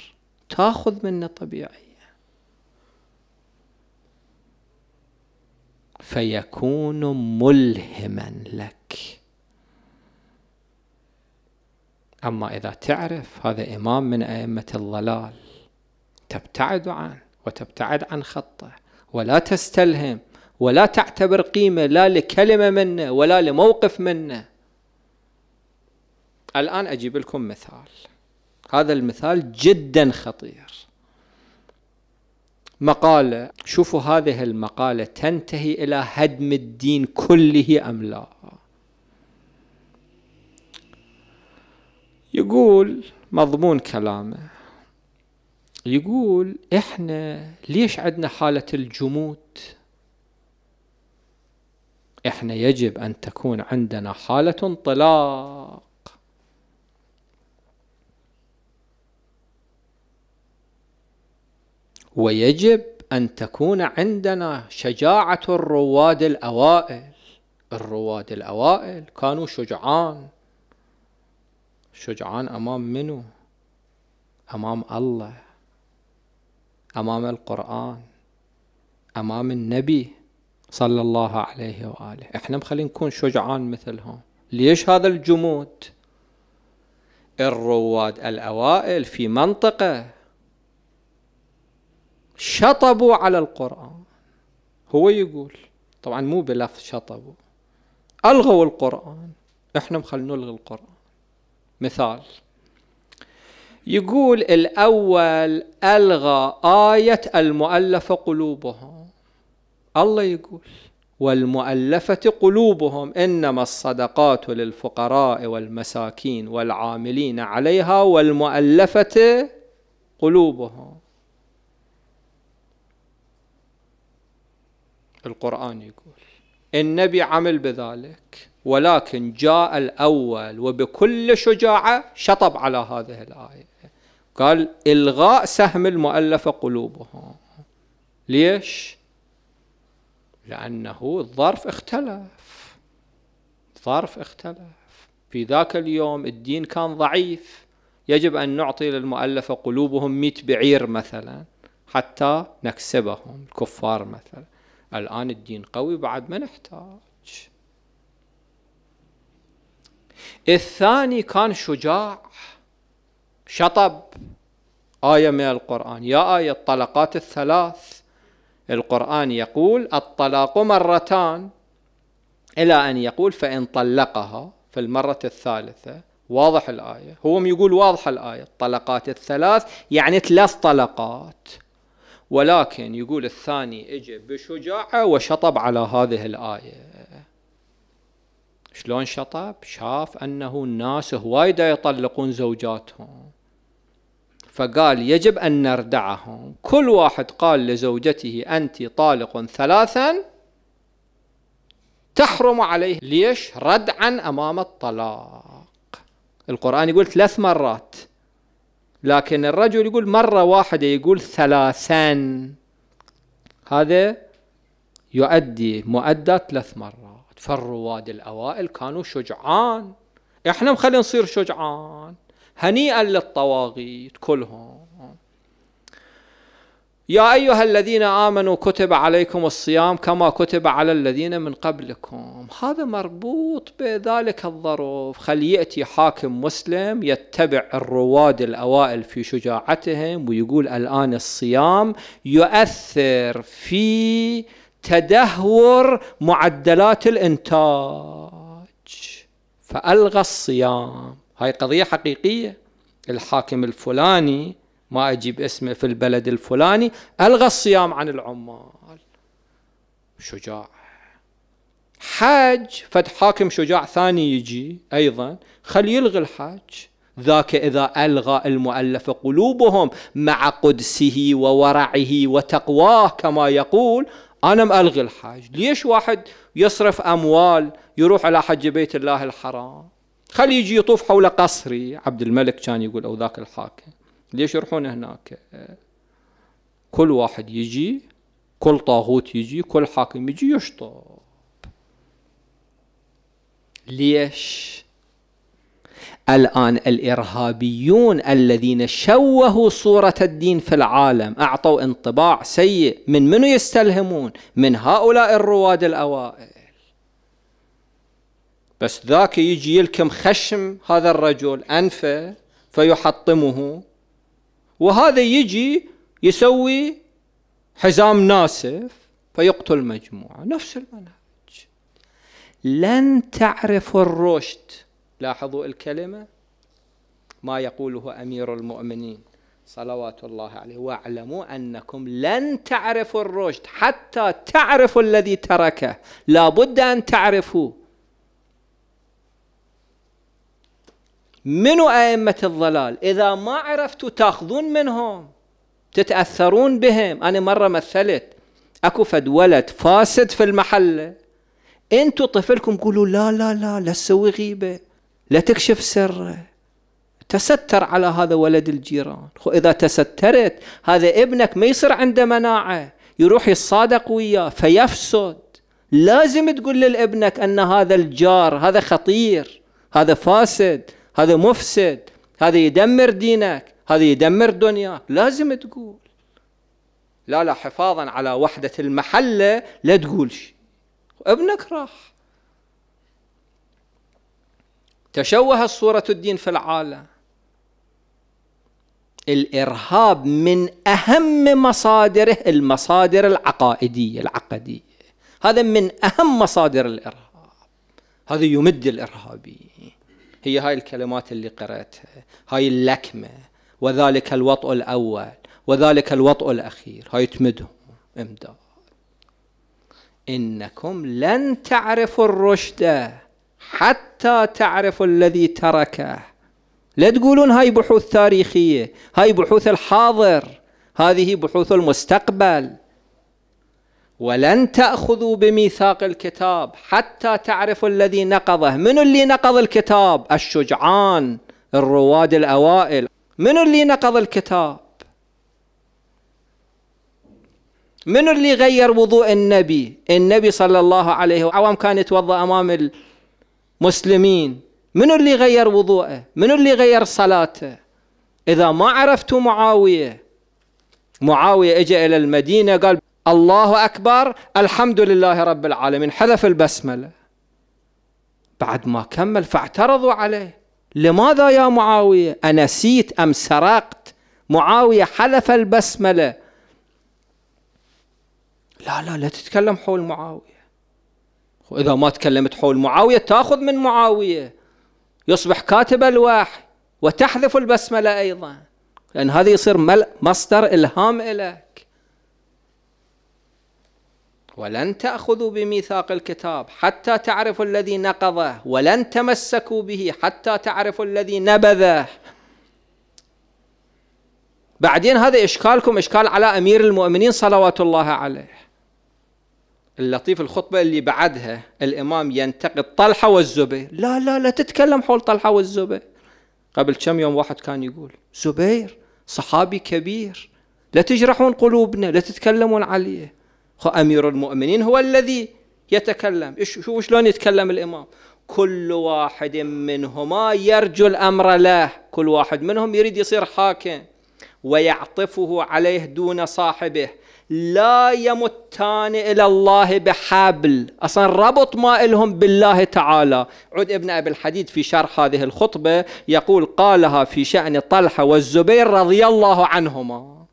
تأخذ منه طبيعي فيكون ملهما لك أما إذا تعرف هذا إمام من أئمة الضلال تبتعد عنه وتبتعد عن خطه ولا تستلهم ولا تعتبر قيمة لا لكلمة منه ولا لموقف منه الآن أجيب لكم مثال هذا المثال جدا خطير مقالة شوفوا هذه المقالة تنتهي إلى هدم الدين كله أم لا يقول مضمون كلامه يقول احنا ليش عندنا حالة الجمود احنا يجب ان تكون عندنا حالة انطلاق ويجب ان تكون عندنا شجاعة الرواد الاوائل الرواد الاوائل كانوا شجعان شجعان امام منو امام الله امام القران امام النبي صلى الله عليه واله احنا مخلي نكون شجعان مثلهم ليش هذا الجمود الرواد الاوائل في منطقه شطبوا على القران هو يقول طبعا مو بلفظ شطبوا الغوا القران احنا مخلي نلغي القران مثال يقول الأول ألغى آية المؤلفة قلوبهم الله يقول والمؤلفة قلوبهم إنما الصدقات للفقراء والمساكين والعاملين عليها والمؤلفة قلوبهم القرآن يقول النبي عمل بذلك ولكن جاء الأول وبكل شجاعة شطب على هذه الآية قال إلغاء سهم المؤلفة قلوبهم ليش؟ لأنه الظرف اختلف الظرف اختلف في ذاك اليوم الدين كان ضعيف يجب أن نعطي للمؤلفة قلوبهم 100 بعير مثلا حتى نكسبهم الكفار مثلا الآن الدين قوي بعد ما نحتاج الثاني كان شجاع شطب آية من القرآن يا آية الطلقات الثلاث القرآن يقول الطلاق مرتان إلى أن يقول فإن طلقها في المرة الثالثة واضح الآية هو يقول واضح الآية الطلقات الثلاث يعني ثلاث طلقات ولكن يقول الثاني اجى بشجاعة وشطب على هذه الآية شلون شطب شاف أنه الناس هوايدا يطلقون زوجاتهم فقال يجب أن نردعهم كل واحد قال لزوجته أنت طالق ثلاثا تحرم عليه ليش ردعا أمام الطلاق القرآن يقول ثلاث مرات لكن الرجل يقول مرة واحدة يقول ثلاثا هذا يؤدي مؤدى ثلاث مرات فالرواد الأوائل كانوا شجعان احنا مخلي نصير شجعان هنيئا للطواغيت كلهم يا أيها الذين آمنوا كتب عليكم الصيام كما كتب على الذين من قبلكم هذا مربوط بذلك الظروف خل يأتي حاكم مسلم يتبع الرواد الأوائل في شجاعتهم ويقول الآن الصيام يؤثر في تدهور معدلات الإنتاج فألغى الصيام هاي قضية حقيقية الحاكم الفلاني ما أجيب اسمه في البلد الفلاني ألغى الصيام عن العمال شجاع حاج فد حاكم شجاع ثاني يجي أيضا خلي يلغي الحاج ذاك إذا ألغى المؤلف قلوبهم مع قدسه وورعه وتقواه كما يقول أنا مألغي الحاج ليش واحد يصرف أموال يروح على حج بيت الله الحرام خلي يجي يطوف حول قصري عبد الملك كان يقول أو ذاك الحاكم ليش يروحون هناك كل واحد يجي كل طاغوت يجي كل حاكم يجي يشطب ليش الآن الإرهابيون الذين شوهوا صورة الدين في العالم أعطوا انطباع سيء من منو يستلهمون من هؤلاء الرواد الأوائل بس ذاك يجي يلكم خشم هذا الرجل أنفه فيحطمه وهذا يجي يسوي حزام ناسف فيقتل مجموعة نفس المنهج لن تعرف الرشد لاحظوا الكلمة ما يقوله أمير المؤمنين صلوات الله عليه واعلموا أنكم لن تعرفوا الرشد حتى تعرفوا الذي تركه لابد أن تعرفوه منو أئمة الضلال إذا ما عرفتوا تأخذون منهم تتأثرون بهم أنا مرة مثلت أكو فد ولد فاسد في المحلة أنتوا طفلكم قولوا لا لا لا لا تسوي غيبة لا تكشف سره تستر على هذا ولد الجيران إذا تسترت هذا ابنك ما يصير عنده مناعة يروح يتصادق وياه فيفسد لازم تقول لابنك أن هذا الجار هذا خطير هذا فاسد هذا مفسد هذا يدمر دينك هذا يدمر دنياك لازم تقول لا لا حفاظا على وحدة المحلة لا تقول شيء ابنك راح تشوه صورة الدين في العالم الإرهاب من أهم مصادره المصادر العقائدية العقدية هذا من أهم مصادر الإرهاب هذا يمد الإرهابيين هي هاي الكلمات اللي قرأتها هاي اللكمة وذلك الوطء الأول وذلك الوطء الأخير هاي تمدهم إمداد إنكم لن تعرفوا الرشد حتى تعرفوا الذي تركه لا تقولون هاي بحوث تاريخية هاي بحوث الحاضر هذه بحوث المستقبل ولن تأخذوا بميثاق الكتاب حتى تعرفوا الذي نقضه من اللي نقض الكتاب الشجعان الرواد الأوائل من اللي نقض الكتاب من اللي غير وضوء النبي النبي صلى الله عليه وسلم كان يتوضأ أمام المسلمين من اللي غير وضوءه من اللي غير صلاته إذا ما عرفتوا معاوية معاوية إجا إلى المدينة قال الله أكبر الحمد لله رب العالمين حذف البسملة بعد ما كمل فاعترضوا عليه لماذا يا معاوية أنسيت أم سرقت معاوية حذف البسملة لا لا لا تتكلم حول معاوية وإذا ما تكلمت حول معاوية تأخذ من معاوية يصبح كاتب الوحي وتحذف البسملة أيضا لأن هذا يصير مصدر إلهام إليك ولن تأخذوا بميثاق الكتاب حتى تعرفوا الذي نقضه ولن تمسكوا به حتى تعرفوا الذي نبذه بعدين هذا إشكالكم إشكال على أمير المؤمنين صلوات الله عليه اللطيف الخطبة اللي بعدها الإمام ينتقد طلحة والزبير لا لا لا تتكلم حول طلحة والزبير قبل كم يوم واحد كان يقول زبير صحابي كبير لا تجرحون قلوبنا لا تتكلمون عليه أمير المؤمنين هو الذي يتكلم شوف شلون يتكلم الإمام كل واحد منهما يرجو الأمر له كل واحد منهم يريد يصير حاكم ويعطفه عليه دون صاحبه لا يمتان إلى الله بحبل أصلا ربط ما إلهم بالله تعالى عود ابن أبي الحديد في شرح هذه الخطبة يقول قالها في شأن طلحة والزبير رضي الله عنهما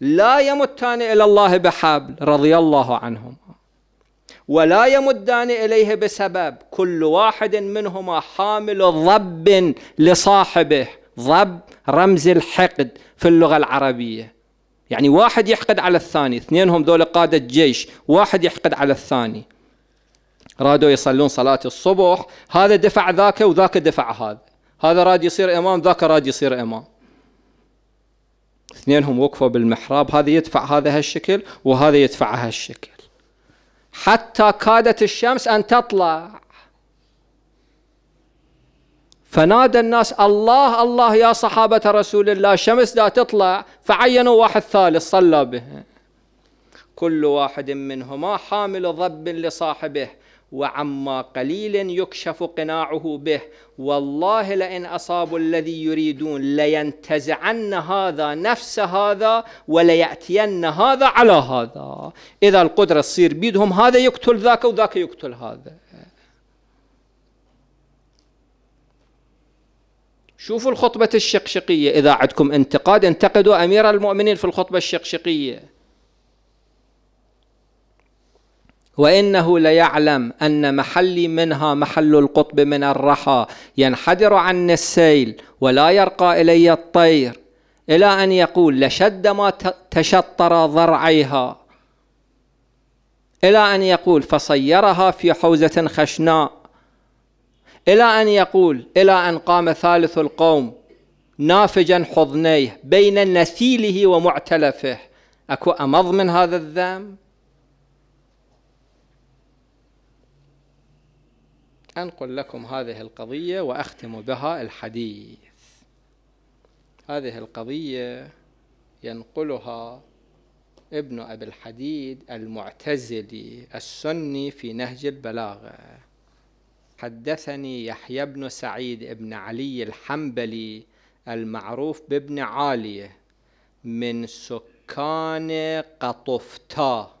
لا يمتان إلى الله بحبل رضي الله عنهما ولا يمدان إليه بسبب كل واحد منهما حامل ضب لصاحبه ضب رمز الحقد في اللغة العربية يعني واحد يحقد على الثاني اثنينهم ذول قادة جيش واحد يحقد على الثاني رادوا يصلون صلاة الصبح هذا دفع ذاك وذاك دفع هذا هذا راد يصير إمام ذاك راد يصير إمام اثنينهم وقفوا بالمحراب هذا يدفع هذا هالشكل وهذا يدفع هالشكل حتى كادت الشمس أن تطلع فنادى الناس الله الله يا صحابة رسول الله شمس لا تطلع فعينوا واحد ثالث صلى به كل واحد منهما حامل ضب لصاحبه وعما قليل يكشف قناعه به والله لئن أصابوا الذي يريدون لينتزعن هذا نفس هذا وليأتين هذا على هذا إذا القدرة تصير بيدهم هذا يقتل ذاك وذاك يقتل هذا شوفوا الخطبة الشقشقية إذا عندكم انتقاد انتقدوا أمير المؤمنين في الخطبة الشقشقية وانه ليعلم ان محلي منها محل القطب من الرحى ينحدر عني السيل ولا يرقى الي الطير الى ان يقول لشد ما تشطر ضرعيها الى ان يقول فصيرها في حوزه خشناء الى ان يقول الى ان قام ثالث القوم نافجا حضنيه بين نثيله ومعتلفه اكو امض من هذا الذنب أنقل لكم هذه القضية وأختم بها الحديث هذه القضية ينقلها ابن أبي الحديد المعتزلي السني في نهج البلاغة حدثني يحيى بن سعيد بن علي الحنبلي المعروف بابن عالية من سكان قطفتا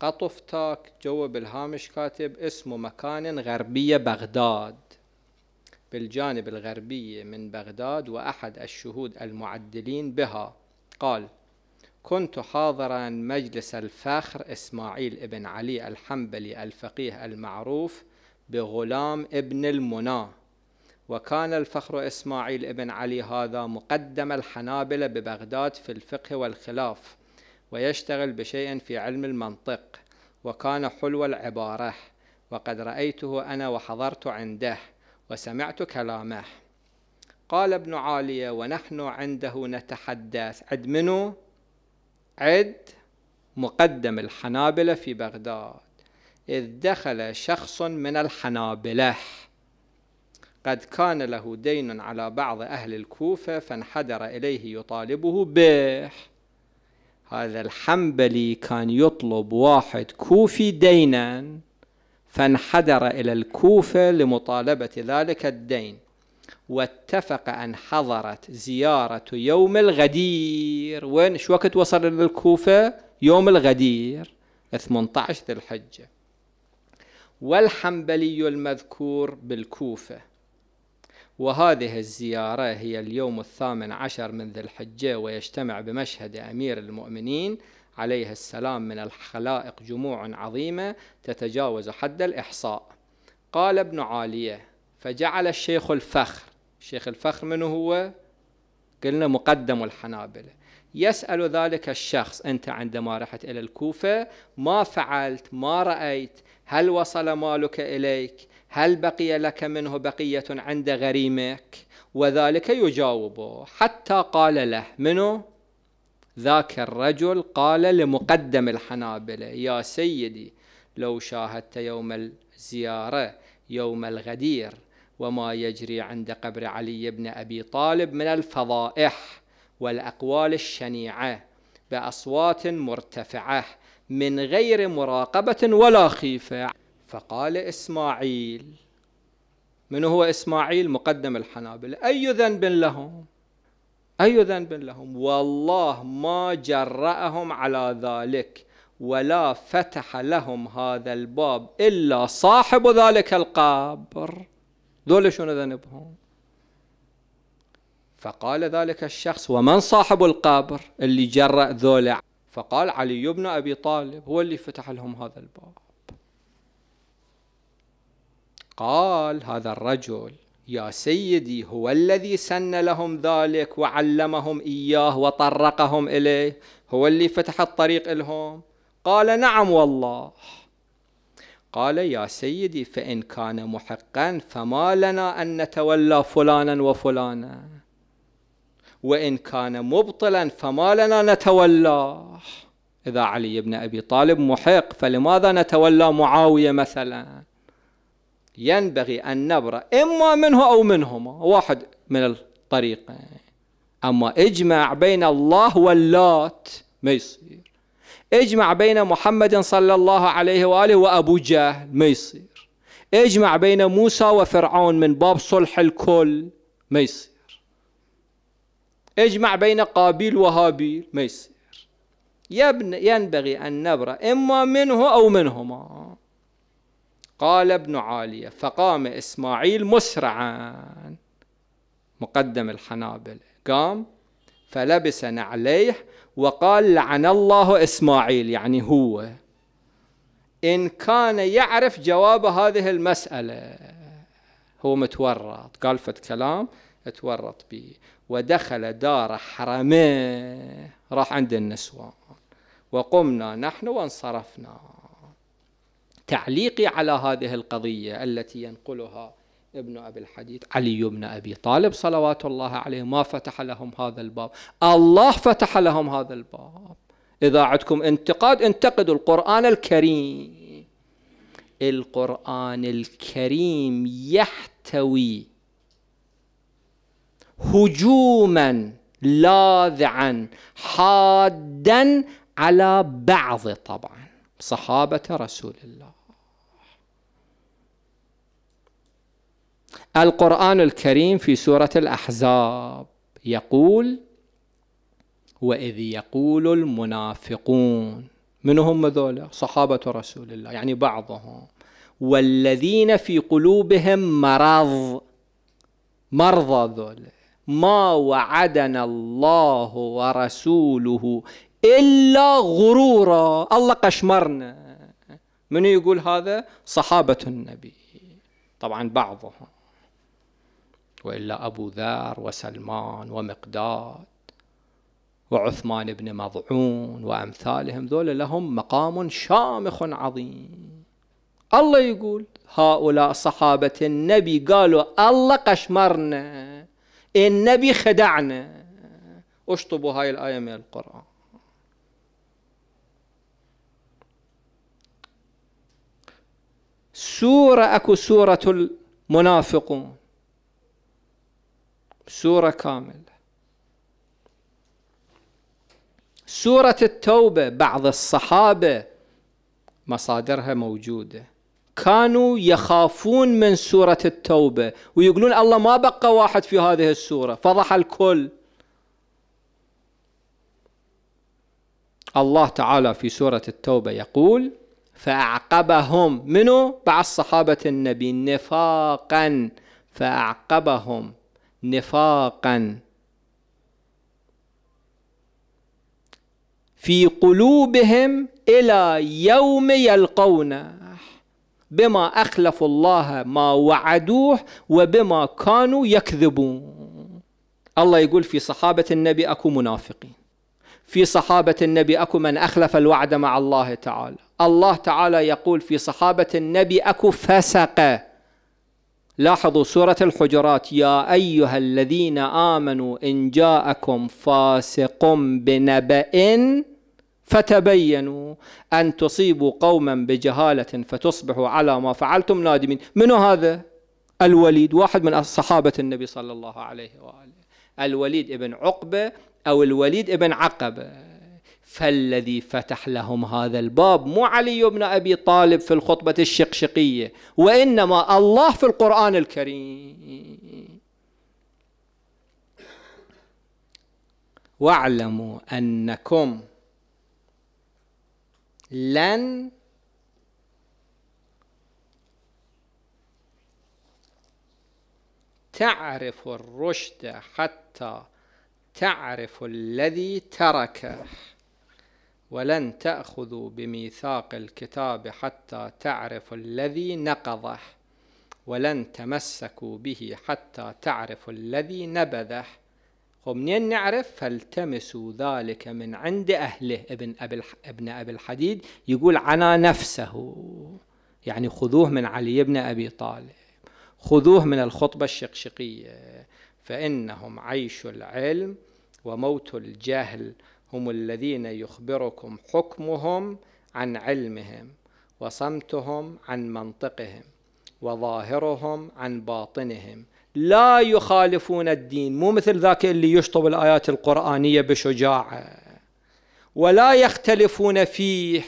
قطف تاك جواب بالهامش كاتب اسمه مكان غربية بغداد بالجانب الغربي من بغداد وأحد الشهود المعدلين بها قال كنت حاضرا مجلس الفخر إسماعيل ابن علي الحنبلي الفقيه المعروف بغلام ابن المنى وكان الفخر إسماعيل ابن علي هذا مقدم الحنابلة ببغداد في الفقه والخلاف ويشتغل بشيء في علم المنطق وكان حلو العبارة وقد رأيته أنا وحضرت عنده وسمعت كلامه قال ابن عالية ونحن عنده نتحدث عد منو؟ عد مقدم الحنابلة في بغداد إذ دخل شخص من الحنابلة قد كان له دين على بعض أهل الكوفة فانحدر إليه يطالبه به هذا الحنبلي كان يطلب واحد كوفي دينا فانحدر إلى الكوفة لمطالبة ذلك الدين واتفق أن حضرت زيارة يوم الغدير وين شو وقت وصل إلى الكوفة يوم الغدير 18 ذي الحجة والحنبلي المذكور بالكوفة وهذه الزيارة هي اليوم الثامن عشر من ذي الحجة ويجتمع بمشهد أمير المؤمنين عليه السلام من الخلائق جموع عظيمة تتجاوز حد الإحصاء قال ابن عالية فجعل الشيخ الفخر الشيخ الفخر من هو؟ قلنا مقدم الحنابلة يسأل ذلك الشخص أنت عندما رحت إلى الكوفة ما فعلت ما رأيت هل وصل مالك إليك هل بقي لك منه بقية عند غريمك وذلك يجاوبه حتى قال له منه ذاك الرجل قال لمقدم الحنابلة يا سيدي لو شاهدت يوم الزيارة يوم الغدير وما يجري عند قبر علي بن أبي طالب من الفضائح والأقوال الشنيعة بأصوات مرتفعة من غير مراقبة ولا خيفة فقال إسماعيل من هو إسماعيل مقدم الحنابلة أي ذنب لهم أي ذنب لهم والله ما جرأهم على ذلك ولا فتح لهم هذا الباب إلا صاحب ذلك القبر ذول شنو ذنبهم فقال ذلك الشخص ومن صاحب القبر اللي جرأ ذولا فقال علي بن أبي طالب هو اللي فتح لهم هذا الباب قال هذا الرجل يا سيدي هو الذي سن لهم ذلك وعلمهم إياه وطرقهم إليه هو اللي فتح الطريق لهم قال نعم والله قال يا سيدي فإن كان محقا فما لنا أن نتولى فلانا وفلانا وإن كان مبطلا فما لنا نتولاه إذا علي بن أبي طالب محق فلماذا نتولى معاوية مثلا ينبغي أن نبرأ إما منه أو منهما واحد من الطريقين أما اجمع بين الله واللات ما يصير اجمع بين محمد صلى الله عليه وآله وأبو جهل ما يصير اجمع بين موسى وفرعون من باب صلح الكل ما يصير اجمع بين قابيل وهابيل ما يصير ينبغي أن نبرأ إما منه أو منهما قال ابن عالية فقام إسماعيل مسرعا مقدم الحنابلة قام فلبس نعليه وقال لعن الله إسماعيل يعني هو إن كان يعرف جواب هذه المسألة هو متورط قال فت كلام تورط به ودخل دار حرمه راح عند النسوان وقمنا نحن وانصرفنا تعليقي على هذه القضية التي ينقلها ابن أبي الحديد علي بن أبي طالب صلوات الله عليه ما فتح لهم هذا الباب الله فتح لهم هذا الباب إذا عندكم انتقاد انتقدوا القرآن الكريم القرآن الكريم يحتوي هجوما لاذعا حادا على بعض طبعا صحابة رسول الله القرآن الكريم في سورة الأحزاب يقول وإذ يقول المنافقون من هم ذولا صحابة رسول الله يعني بعضهم والذين في قلوبهم مرض مرضى ذولا ما وعدنا الله ورسوله إلا غرورا الله قشمرنا من يقول هذا صحابة النبي طبعا بعضهم وإلا أبو ذر وسلمان ومقداد وعثمان بن مضعون وأمثالهم ذول لهم مقام شامخ عظيم الله يقول هؤلاء صحابة النبي قالوا الله قشمرنا النبي خدعنا اشطبوا هاي الآية من القرآن سورة أكو سورة المنافقون سورة كاملة سورة التوبة بعض الصحابة مصادرها موجودة كانوا يخافون من سورة التوبة ويقولون الله ما بقى واحد في هذه السورة فضح الكل الله تعالى في سورة التوبة يقول فأعقبهم منو بعض صحابة النبي نفاقا فأعقبهم نفاقا في قلوبهم الى يوم يلقونه بما اخلفوا الله ما وعدوه وبما كانوا يكذبون الله يقول في صحابه النبي اكو منافقين في صحابه النبي اكو من اخلف الوعد مع الله تعالى الله تعالى يقول في صحابه النبي اكو فسقه لاحظوا سورة الحجرات يا أيها الذين آمنوا إن جاءكم فاسق بنبأ فتبينوا أن تصيبوا قوما بجهالة فتصبحوا على ما فعلتم نادمين من هذا؟ الوليد واحد من صحابة النبي صلى الله عليه وآله الوليد ابن عقبة أو الوليد ابن عقبة فالذي فتح لهم هذا الباب مو علي بن ابي طالب في الخطبه الشقشقيه وانما الله في القران الكريم واعلموا انكم لن تعرفوا الرشد حتى تعرف الذي تركه ولن تأخذوا بميثاق الكتاب حتى تعرفوا الذي نقضه ولن تمسكوا به حتى تعرفوا الذي نبذه ومنين نعرف فالتمسوا ذلك من عند أهله ابن أبي, ابن أبي الحديد يقول عنا نفسه يعني خذوه من علي بن أبي طالب خذوه من الخطبة الشقشقية فإنهم عيش العلم وموت الجهل هم الذين يخبركم حكمهم عن علمهم وصمتهم عن منطقهم وظاهرهم عن باطنهم لا يخالفون الدين مو مثل ذاك اللي يشطب الآيات القرآنية بشجاعة ولا يختلفون فيه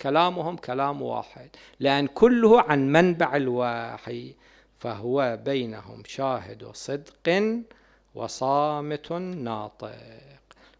كلامهم كلام واحد لأن كله عن منبع الوحي فهو بينهم شاهد صدق وصامت ناطق